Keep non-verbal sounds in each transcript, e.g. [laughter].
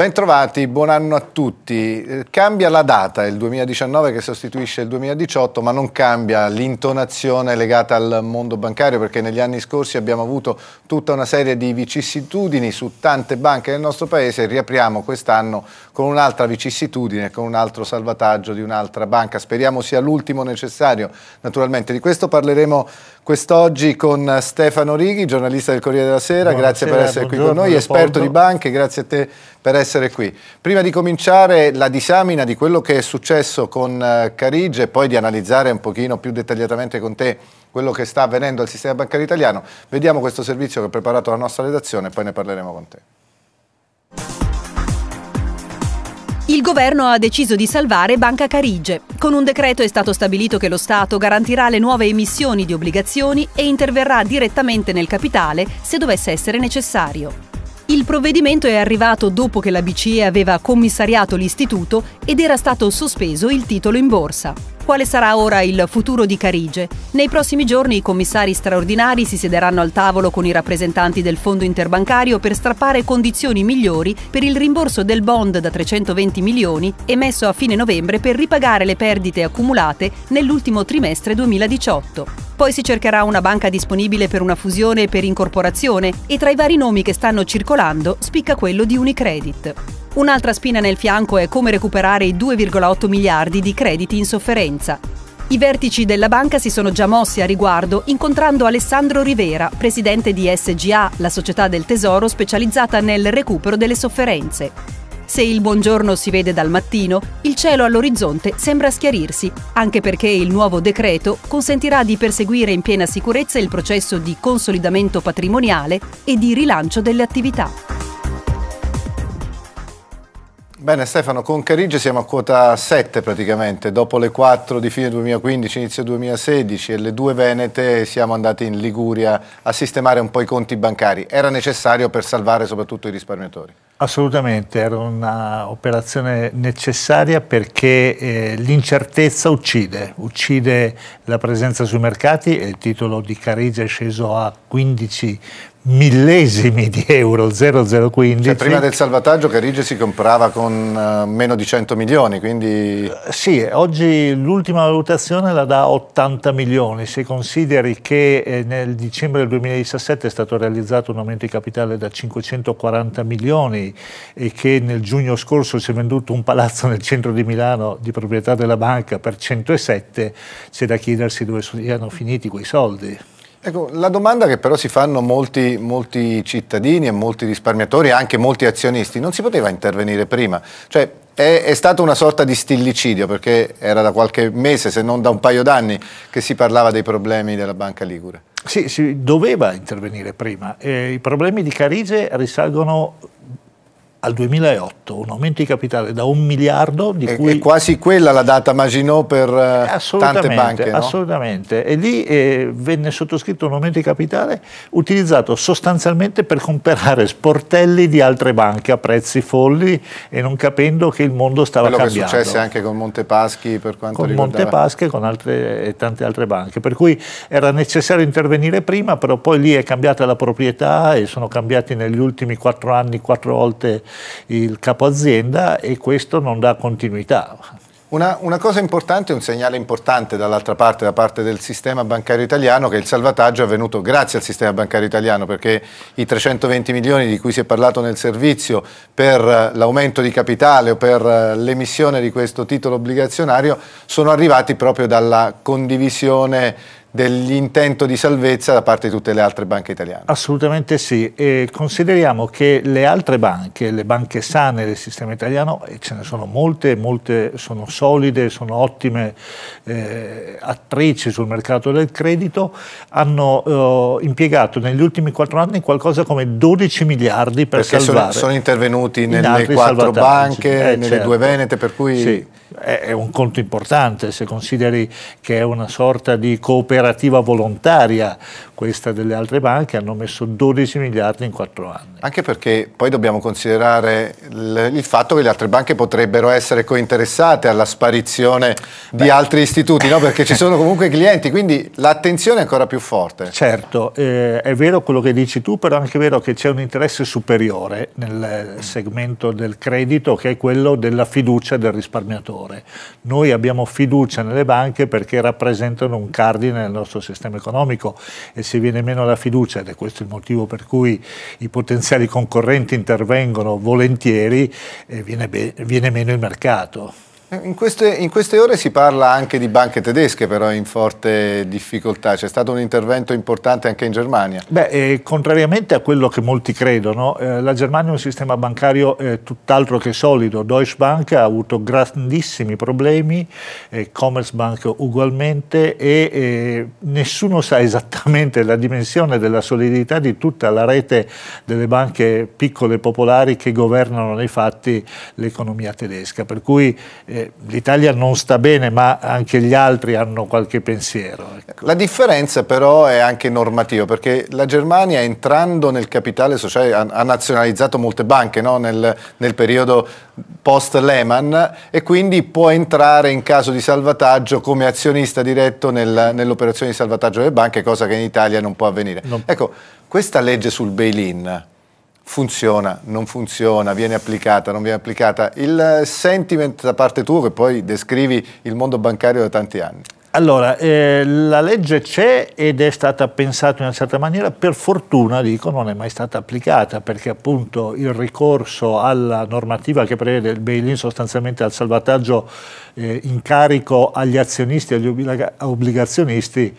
Bentrovati, buon anno a tutti. Eh, cambia la data, il 2019 che sostituisce il 2018, ma non cambia l'intonazione legata al mondo bancario perché negli anni scorsi abbiamo avuto tutta una serie di vicissitudini su tante banche nel nostro paese e riapriamo quest'anno con un'altra vicissitudine, con un altro salvataggio di un'altra banca. Speriamo sia l'ultimo necessario, naturalmente. Di questo parleremo quest'oggi con Stefano Righi, giornalista del Corriere della Sera, buonasera, grazie per essere qui con noi, esperto di banche, grazie a te per essere qui. Prima di cominciare la disamina di quello che è successo con eh, Carige e poi di analizzare un pochino più dettagliatamente con te quello che sta avvenendo al sistema bancario italiano, vediamo questo servizio che ha preparato la nostra redazione e poi ne parleremo con te. Il governo ha deciso di salvare Banca Carige. Con un decreto è stato stabilito che lo Stato garantirà le nuove emissioni di obbligazioni e interverrà direttamente nel capitale se dovesse essere necessario. Il provvedimento è arrivato dopo che la BCE aveva commissariato l'istituto ed era stato sospeso il titolo in borsa quale sarà ora il futuro di Carige. Nei prossimi giorni i commissari straordinari si siederanno al tavolo con i rappresentanti del fondo interbancario per strappare condizioni migliori per il rimborso del bond da 320 milioni emesso a fine novembre per ripagare le perdite accumulate nell'ultimo trimestre 2018. Poi si cercherà una banca disponibile per una fusione e per incorporazione e tra i vari nomi che stanno circolando spicca quello di Unicredit. Un'altra spina nel fianco è come recuperare i 2,8 miliardi di crediti in sofferenza. I vertici della banca si sono già mossi a riguardo incontrando Alessandro Rivera, presidente di SGA, la società del tesoro specializzata nel recupero delle sofferenze. Se il buongiorno si vede dal mattino, il cielo all'orizzonte sembra schiarirsi, anche perché il nuovo decreto consentirà di perseguire in piena sicurezza il processo di consolidamento patrimoniale e di rilancio delle attività. Bene Stefano, con Carige siamo a quota 7 praticamente, dopo le 4 di fine 2015, inizio 2016 e le due Venete siamo andati in Liguria a sistemare un po' i conti bancari, era necessario per salvare soprattutto i risparmiatori? Assolutamente, era un'operazione necessaria perché eh, l'incertezza uccide, uccide la presenza sui mercati e il titolo di Carigia è sceso a 15 millesimi di euro 0015 cioè, prima del salvataggio Carige si comprava con uh, meno di 100 milioni quindi eh, sì oggi l'ultima valutazione la dà 80 milioni se consideri che eh, nel dicembre del 2017 è stato realizzato un aumento di capitale da 540 milioni e che nel giugno scorso si è venduto un palazzo nel centro di Milano di proprietà della banca per 107, c'è da chiedersi dove siano finiti quei soldi. Ecco, la domanda che però si fanno molti, molti cittadini e molti risparmiatori e anche molti azionisti, non si poteva intervenire prima? Cioè, è, è, stata una sorta di stillicidio perché era da qualche mese, se non da un paio d'anni, che si parlava dei problemi della Banca Ligure. Sì, si doveva intervenire prima. Eh, I problemi di Carige risalgono al 2008 un aumento di capitale da un miliardo di è, cui... È quasi quella la data Maginot per eh, tante banche, no? Assolutamente, e lì eh, venne sottoscritto un aumento di capitale utilizzato sostanzialmente per comprare sportelli di altre banche a prezzi folli e non capendo che il mondo stava Quello cambiando. Quello che successe anche con Montepaschi per quanto con riguardava... Con Montepaschi e con altre, e tante altre banche, per cui era necessario intervenire prima, però poi lì è cambiata la proprietà e sono cambiati negli ultimi quattro anni quattro volte il capo azienda e questo non dà continuità. Una, una, cosa importante, un segnale importante dall'altra parte, da parte del sistema bancario italiano, che il salvataggio è avvenuto grazie al sistema bancario italiano, perché i 320 milioni di cui si è parlato nel servizio per eh, l'aumento di capitale o per eh, l'emissione di questo titolo obbligazionario sono arrivati proprio dalla condivisione dell'intento di salvezza da parte di tutte le altre banche italiane. Assolutamente sì, e consideriamo che le altre banche, le banche sane del sistema italiano, e ce ne sono molte, molte sono solide, sono ottime eh, attrici sul mercato del credito, hanno eh, impiegato negli ultimi quattro anni qualcosa come 12 miliardi per Perché salvare. Sono, sono intervenuti nelle In quattro banche, eh, nelle certo. due Venete, per cui... Sì è un conto importante se consideri che è una sorta di cooperativa volontaria, questa delle altre banche, hanno messo 12 miliardi in 4 anni. Anche perché poi dobbiamo considerare il fatto che le altre banche potrebbero essere cointeressate alla sparizione Beh. di altri istituti, no? perché ci sono [laughs] comunque clienti, quindi l'attenzione è ancora più forte. Certo, eh, è vero quello che dici tu, però è anche vero che c'è un interesse superiore nel segmento del credito che è quello della fiducia del risparmiatore. Noi abbiamo fiducia nelle banche perché rappresentano un cardine nel nostro sistema economico e se viene meno la fiducia, ed è questo il motivo per cui i potenziali concorrenti intervengono volentieri, eh, viene, viene meno il mercato. Eh, in queste, in queste, ore si parla anche di banche tedesche però in forte difficoltà, c'è stato un intervento importante anche in Germania. Beh, eh, contrariamente a quello che molti credono, eh, la Germania è un sistema bancario eh, tutt'altro che solido, Deutsche Bank ha avuto grandissimi problemi, eh, Commerzbank ugualmente e eh, nessuno sa esattamente la dimensione della solidità di tutta la rete delle banche piccole e popolari che governano nei fatti l'economia tedesca, per cui eh, l'Italia non sta bene, ma anche gli altri hanno qualche pensiero. Ecco. La differenza però è anche normativa, perché la Germania entrando nel capitale sociale ha, nazionalizzato molte banche no? nel, nel periodo post-Lehman e quindi può entrare in caso di salvataggio come azionista diretto nel, nell'operazione di salvataggio delle banche, cosa che in Italia non può avvenire. No. Ecco, questa legge sul bail-in funziona, non funziona, viene applicata, non viene applicata. Il sentiment da parte tua che poi descrivi il mondo bancario da tanti anni. Allora, eh, la legge c'è ed è stata pensata in una certa maniera, per fortuna dico non è mai stata applicata perché appunto il ricorso alla normativa che prevede il bail-in sostanzialmente al salvataggio eh, in carico agli azionisti e agli obbligazionisti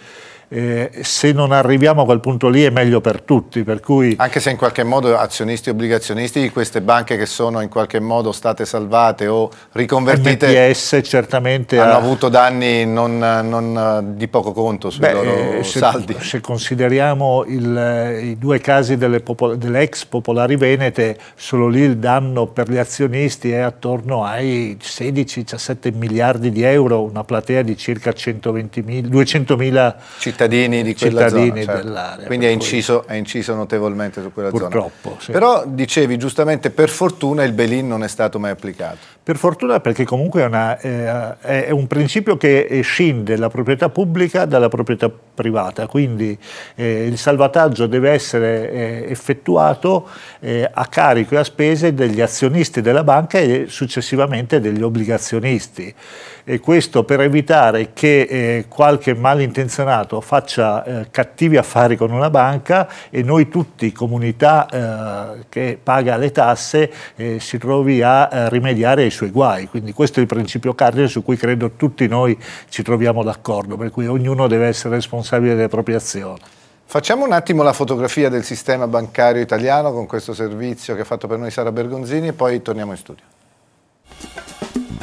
eh, se non arriviamo a quel punto lì è meglio per tutti. Per cui... Anche se in qualche modo azionisti e obbligazionisti di queste banche che sono in qualche modo state salvate o riconvertite MPS, certamente hanno ha... avuto danni non, non, eh, di poco conto sui Beh, loro eh, se, saldi. Se consideriamo il, eh, i due casi delle, popol delle ex popolari venete, solo lì il danno per gli azionisti è attorno ai 16-17 miliardi di euro, una platea di circa 220 mil, 200 mila cittadini cittadini di quella cittadini zona. Certo. Quindi è inciso, è inciso, notevolmente su quella Purtroppo, zona. Sì. Però dicevi giustamente, per fortuna il Belin non è stato mai applicato. Per fortuna perché comunque è, una, eh, è un principio che scinde la proprietà pubblica dalla proprietà privata, quindi eh, il salvataggio deve essere eh, effettuato eh, a carico e a spese degli azionisti della banca e successivamente degli obbligazionisti. E questo per evitare che eh, qualche malintenzionato faccia eh, cattivi affari con una banca e noi tutti, comunità eh, che paga le tasse, eh, si trovi a eh, rimediare ai suoi guai. Quindi questo è il principio cardine su cui credo tutti noi ci troviamo d'accordo, per cui ognuno deve essere responsabile delle proprie azioni. Facciamo un attimo la fotografia del sistema bancario italiano con questo servizio che ha fatto per noi Sara Bergonzini e poi torniamo in studio.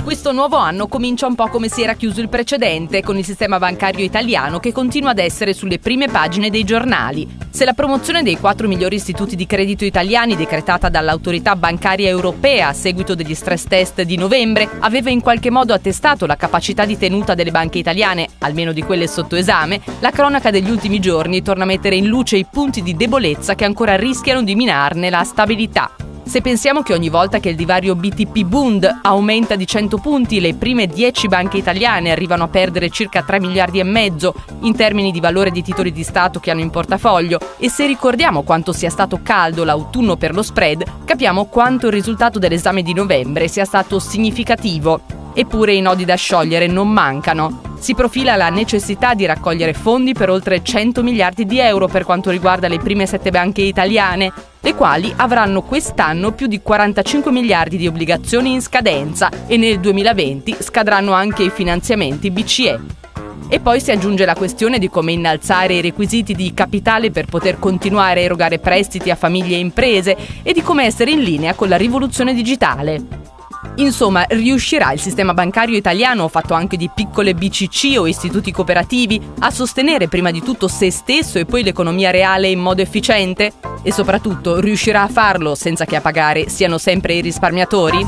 Questo nuovo anno comincia un po' come si era chiuso il precedente, con il sistema bancario italiano che continua ad essere sulle prime pagine dei giornali. Se la promozione dei quattro migliori istituti di credito italiani decretata dall'autorità bancaria europea a seguito degli stress test di novembre aveva in qualche modo attestato la capacità di tenuta delle banche italiane, almeno di quelle sotto esame, la cronaca degli ultimi giorni torna a mettere in luce i punti di debolezza che ancora rischiano di minarne la stabilità. Se pensiamo che ogni volta che il divario BTP-Bund aumenta di 100 punti, le prime 10 banche italiane arrivano a perdere circa 3 miliardi e mezzo in termini di valore di titoli di Stato che hanno in portafoglio, e se ricordiamo quanto sia stato caldo l'autunno per lo spread, capiamo quanto il risultato dell'esame di novembre sia stato significativo. Eppure i nodi da sciogliere non mancano si profila la necessità di raccogliere fondi per oltre 100 miliardi di euro per quanto riguarda le prime sette banche italiane le quali avranno quest'anno più di 45 miliardi di obbligazioni in scadenza e nel 2020 scadranno anche i finanziamenti BCE. E poi si aggiunge la questione di come innalzare i requisiti di capitale per poter continuare a erogare prestiti a famiglie e imprese e di come essere in linea con la rivoluzione digitale. Insomma, riuscirà il sistema bancario italiano, fatto anche di piccole BCC o istituti cooperativi, a sostenere prima di tutto se stesso e poi l'economia reale in modo efficiente? E soprattutto, riuscirà a farlo senza che a pagare siano sempre i risparmiatori?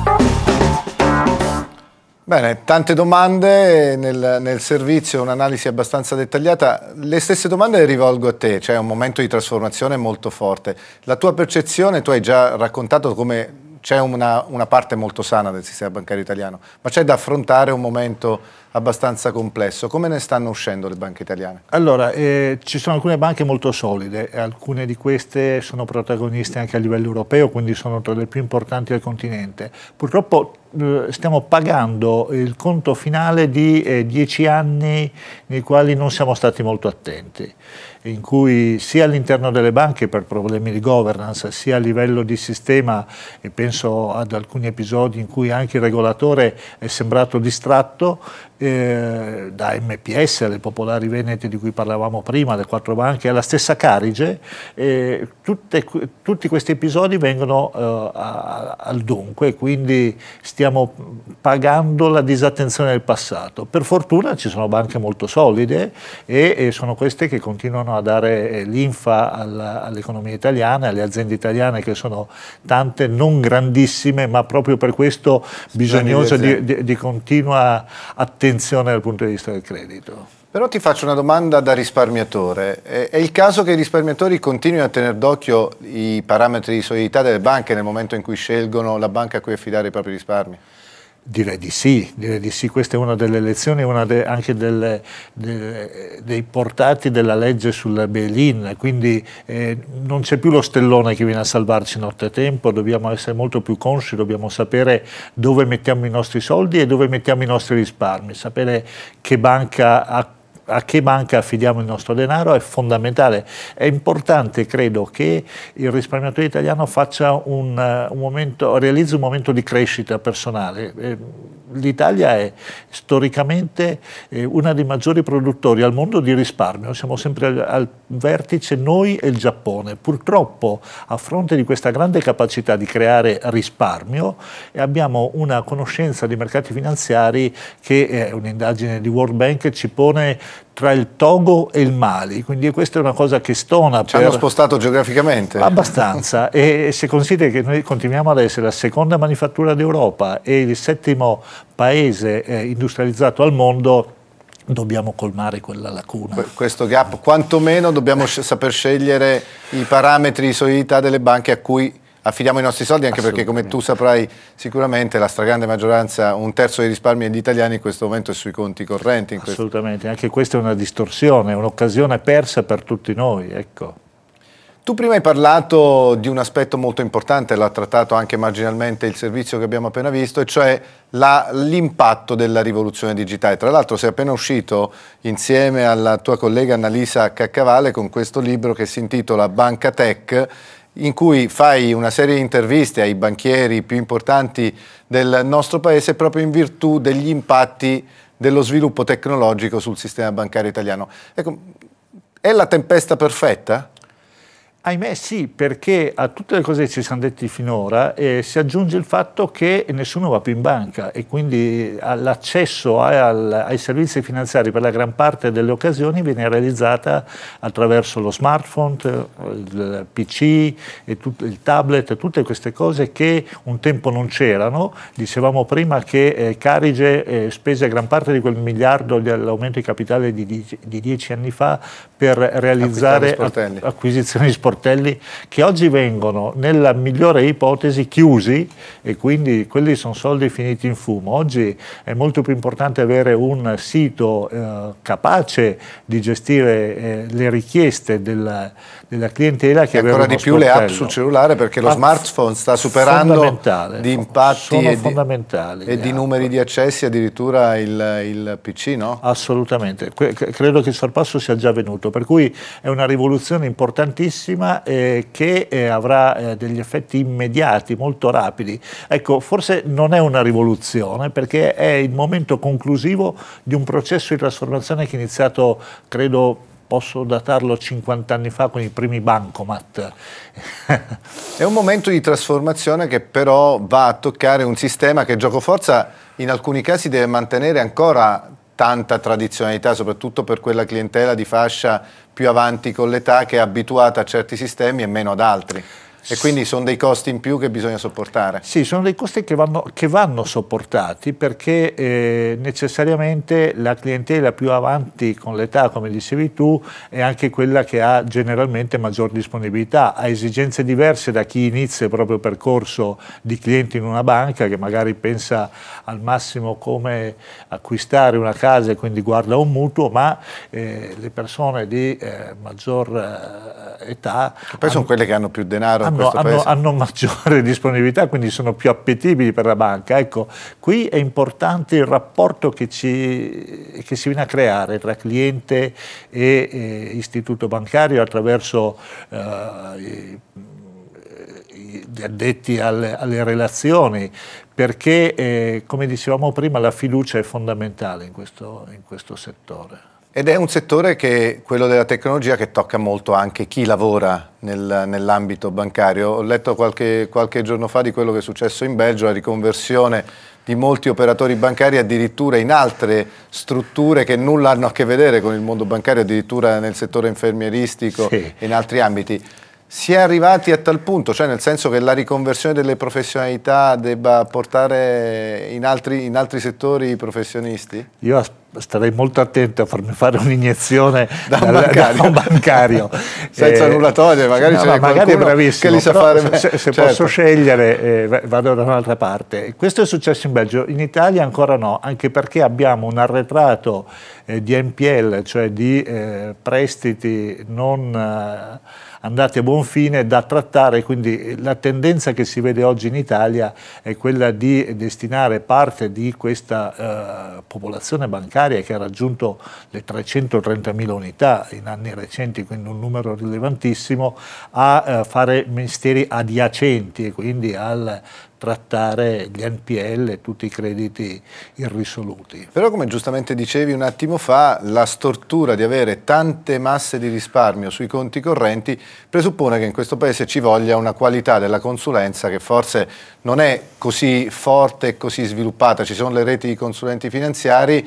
Bene, tante domande nel, nel servizio, un'analisi abbastanza dettagliata. Le stesse domande le rivolgo a te, cioè è un momento di trasformazione molto forte. La tua percezione, tu hai già raccontato come c'è una, una parte molto sana del sistema bancario italiano, ma c'è da affrontare un momento abbastanza complesso. Come ne stanno uscendo le banche italiane? Allora, eh, ci sono alcune banche molto solide, alcune di queste sono protagoniste anche a livello europeo, quindi sono tra le più importanti del continente. Purtroppo eh, stiamo pagando il conto finale di eh, dieci anni nei quali non siamo stati molto attenti, in cui sia all'interno delle banche per problemi di governance, sia a livello di sistema, e penso ad alcuni episodi in cui anche il regolatore è sembrato distratto, eh, da MPS alle Popolari Venete di cui parlavamo prima, alle quattro banche, alla stessa Carige, eh, tutte, tutti questi episodi vengono eh, al dunque, quindi stiamo pagando la disattenzione del passato. Per fortuna ci sono banche molto solide e, e sono queste che continuano a dare eh, linfa all'economia italiana, alle aziende italiane che sono tante, non grandissime, ma proprio per questo bisognose di, di, di continua attenzione attenzione dal punto di vista del credito. Però ti faccio una domanda da risparmiatore. È il caso che i risparmiatori continuino a tenere d'occhio i parametri di solidità delle banche nel momento in cui scelgono la banca a cui affidare i propri risparmi? Direi di sì, direi di sì, questa è una delle lezioni, una de, anche delle, de, dei portati della legge sul bail-in, quindi eh, non c'è più lo stellone che viene a salvarci nottetempo, dobbiamo essere molto più consci, dobbiamo sapere dove mettiamo i nostri soldi e dove mettiamo i nostri risparmi, sapere che banca ha a che banca affidiamo il nostro denaro è fondamentale. È importante, credo, che il risparmiatore italiano un, eh, un momento, realizzi un momento di crescita personale. Eh, L'Italia è storicamente eh, una dei maggiori produttori al mondo di risparmio, siamo sempre al vertice noi e il Giappone. Purtroppo, a fronte di questa grande capacità di creare risparmio, abbiamo una conoscenza dei mercati finanziari che è un'indagine di World Bank ci pone tra il Togo e il Mali, quindi questa è una cosa che stona. Ci hanno spostato geograficamente? Abbastanza, [laughs] e se consideri che noi continuiamo ad essere la seconda manifattura d'Europa e il settimo paese eh, industrializzato al mondo, dobbiamo colmare quella lacuna. Questo gap, quantomeno dobbiamo eh. saper scegliere i parametri di solidità delle banche a cui affidiamo i nostri soldi anche perché come tu saprai sicuramente la stragrande maggioranza, un terzo dei risparmi degli italiani in questo momento è sui conti correnti. Assolutamente, questo. anche questa è una distorsione, un'occasione persa per tutti noi. Ecco. Tu prima hai parlato di un aspetto molto importante, l'ha trattato anche marginalmente il servizio che abbiamo appena visto, e cioè l'impatto della rivoluzione digitale. Tra l'altro sei appena uscito insieme alla tua collega Annalisa Caccavale con questo libro che si intitola Banca Tech in cui fai una serie di interviste ai banchieri più importanti del nostro paese proprio in virtù degli impatti dello sviluppo tecnologico sul sistema bancario italiano. Ecco, è la tempesta perfetta? Ahimè sì, perché a tutte le cose che ci siamo detti finora eh, si aggiunge il fatto che nessuno va più in banca e quindi eh, l'accesso ai servizi finanziari per la gran parte delle occasioni viene realizzata attraverso lo smartphone, il PC, il tablet, tutte queste cose che un tempo non c'erano. Dicevamo prima che eh, Carige eh, spese gran parte di quel miliardo dell'aumento di capitale di, di, di dieci anni fa per realizzare acquisizioni sportive sportelli che oggi vengono nella migliore ipotesi chiusi e quindi quelli sono soldi finiti in fumo. Oggi è molto più importante avere un sito eh, capace di gestire eh, le richieste del della clientela che aveva ancora di più sportello. le app sul cellulare perché lo app smartphone sta superando di impatti e, fondamentali e di numeri di accessi addirittura il, il PC no? assolutamente que credo che il sorpasso sia già venuto per cui è una rivoluzione importantissima eh, che eh, avrà eh, degli effetti immediati molto rapidi ecco forse non è una rivoluzione perché è il momento conclusivo di un processo di trasformazione che è iniziato credo posso datarlo 50 anni fa con i primi bancomat. È un momento di trasformazione che però va a toccare un sistema che gioco forza in alcuni casi deve mantenere ancora tanta tradizionalità, soprattutto per quella clientela di fascia più avanti con l'età che è abituata a certi sistemi e meno ad altri. E quindi sono dei costi in più che bisogna sopportare? Sì, sono dei costi che vanno, che vanno sopportati perché eh, necessariamente la clientela più avanti con l'età, come dicevi tu, è anche quella che ha generalmente maggior disponibilità, ha esigenze diverse da chi inizia il proprio percorso di cliente in una banca che magari pensa al massimo come acquistare una casa e quindi guarda un mutuo, ma eh, le persone di eh, maggior eh, età... Poi sono quelle che hanno più denaro hanno, hanno, hanno, maggiore [laughs] disponibilità, quindi sono più appetibili per la banca. Ecco, qui è importante il rapporto che, ci, che si viene a creare tra cliente e eh, istituto bancario attraverso eh, gli addetti alle, alle relazioni, perché eh, come dicevamo prima la fiducia è fondamentale in questo, in questo settore. Ed è un settore che, quello della tecnologia, che tocca molto anche chi lavora nel, nell'ambito bancario. Ho letto qualche, qualche giorno fa di quello che è successo in Belgio, la riconversione di molti operatori bancari addirittura in altre strutture che nulla hanno a che vedere con il mondo bancario, addirittura nel settore infermieristico sì. e in altri ambiti si è arrivati a tal punto, cioè nel senso che la riconversione delle professionalità debba portare in altri, in altri settori i professionisti? Io starei molto attento a farmi fare un'iniezione [laughs] da, un bancario, da [laughs] un bancario. [laughs] senza eh, nulla togliere, magari no, ce n'è ma qualcuno che li sa fare Se, se certo. posso scegliere eh, vado da un'altra parte. Questo è successo in Belgio, in Italia ancora no, anche perché abbiamo un arretrato eh, di NPL, cioè di eh, prestiti non eh, andati a buon fine da trattare, quindi la tendenza che si vede oggi in Italia è quella di destinare parte di questa eh, popolazione bancaria che ha raggiunto le 330.000 unità in anni recenti, quindi un numero rilevantissimo, a eh, fare mestieri adiacenti e quindi al trattare gli NPL, e tutti i crediti irrisoluti. Però come giustamente dicevi un attimo fa, la stortura di avere tante masse di risparmio sui conti correnti presuppone che in questo Paese ci voglia una qualità della consulenza che forse non è così forte e così sviluppata, ci sono le reti di consulenti finanziari,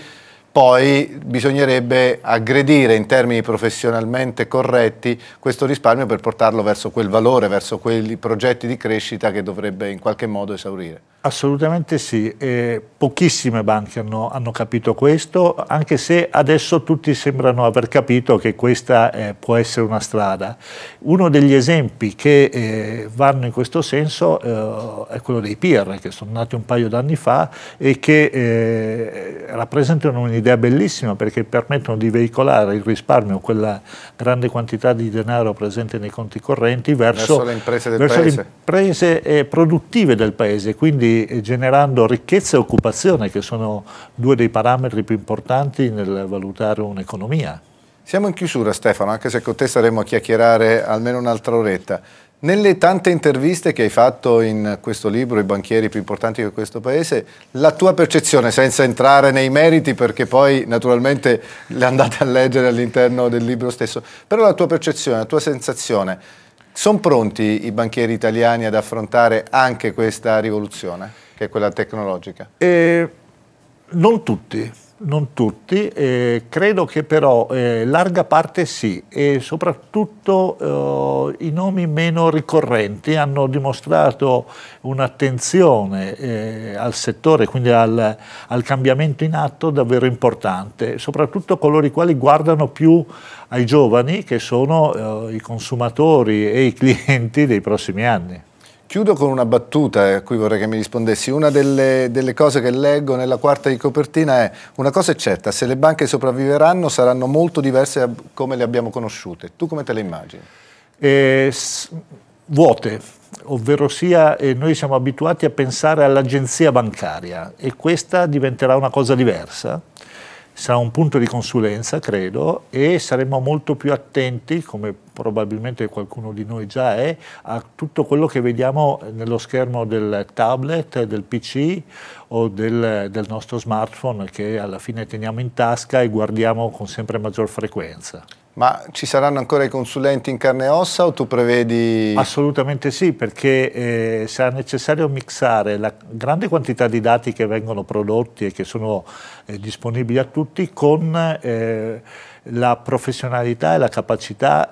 poi bisognerebbe aggredire in termini professionalmente corretti questo risparmio per portarlo verso quel valore, verso quei progetti di crescita che dovrebbe in qualche modo esaurire. Assolutamente sì, eh, pochissime banche hanno, hanno, capito questo, anche se adesso tutti sembrano aver capito che questa eh, può essere una strada. Uno degli esempi che eh, vanno in questo senso eh, è quello dei PIR, che sono nati un paio d'anni fa e che eh, rappresentano un'idea bellissima perché permettono di veicolare il risparmio, quella grande quantità di denaro presente nei conti correnti verso, verso le imprese, verso le imprese eh, produttive del paese. Quindi generando ricchezza e occupazione, che sono due dei parametri più importanti nel valutare un'economia. Siamo in chiusura Stefano, anche se con te saremo a chiacchierare almeno un'altra oretta. Nelle tante interviste che hai fatto in questo libro, i banchieri più importanti di questo paese, la tua percezione, senza entrare nei meriti perché poi naturalmente le andate a leggere all'interno del libro stesso, però la tua percezione, la tua sensazione, sono pronti i banchieri italiani ad affrontare anche questa rivoluzione, che è quella tecnologica? Eh, non tutti non tutti, eh, credo che però eh, larga parte sì e soprattutto eh, i nomi meno ricorrenti hanno dimostrato un'attenzione eh, al settore, quindi al, al, cambiamento in atto davvero importante, soprattutto coloro i quali guardano più ai giovani che sono eh, i consumatori e i clienti dei prossimi anni. Chiudo con una battuta eh, a cui vorrei che mi rispondessi. Una delle, delle, cose che leggo nella quarta di copertina è una cosa è certa, se le banche sopravviveranno saranno molto diverse da come le abbiamo conosciute. Tu come te le immagini? Eh, vuote, ovvero sia eh, noi siamo abituati a pensare all'agenzia bancaria e questa diventerà una cosa diversa sarà un punto di consulenza, credo, e saremo molto più attenti, come probabilmente qualcuno di noi già è, a tutto quello che vediamo nello schermo del tablet, del PC o del, del nostro smartphone che alla fine teniamo in tasca e guardiamo con sempre maggior frequenza. Ma ci saranno ancora i consulenti in carne e ossa o tu prevedi... Assolutamente sì, perché eh, sarà necessario mixare la grande quantità di dati che vengono prodotti e che sono eh, disponibili a tutti con eh, la professionalità e la capacità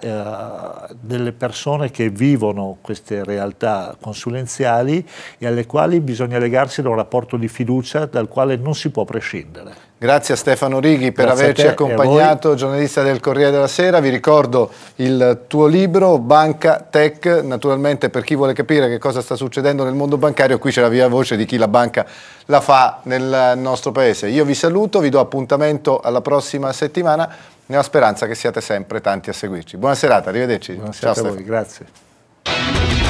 eh, delle persone che vivono queste realtà consulenziali e alle quali bisogna legarsi da un rapporto di fiducia dal quale non si può prescindere. Grazie a Stefano Righi per Grazie averci accompagnato, giornalista del Corriere della Sera. Vi ricordo il tuo libro Banca Tech, naturalmente per chi vuole capire che cosa sta succedendo nel mondo bancario, qui c'è la via voce di chi la banca la fa nel nostro paese. Io vi saluto, vi do appuntamento alla prossima settimana, nella speranza che siate sempre tanti a seguirci. Buona serata, arrivederci. Buona Ciao a voi, Stefano. grazie.